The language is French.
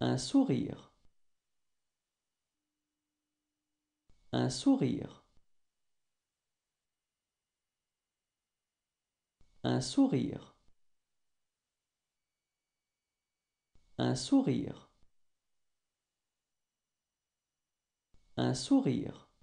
Un sourire. Un sourire. Un sourire. Un sourire. Un sourire.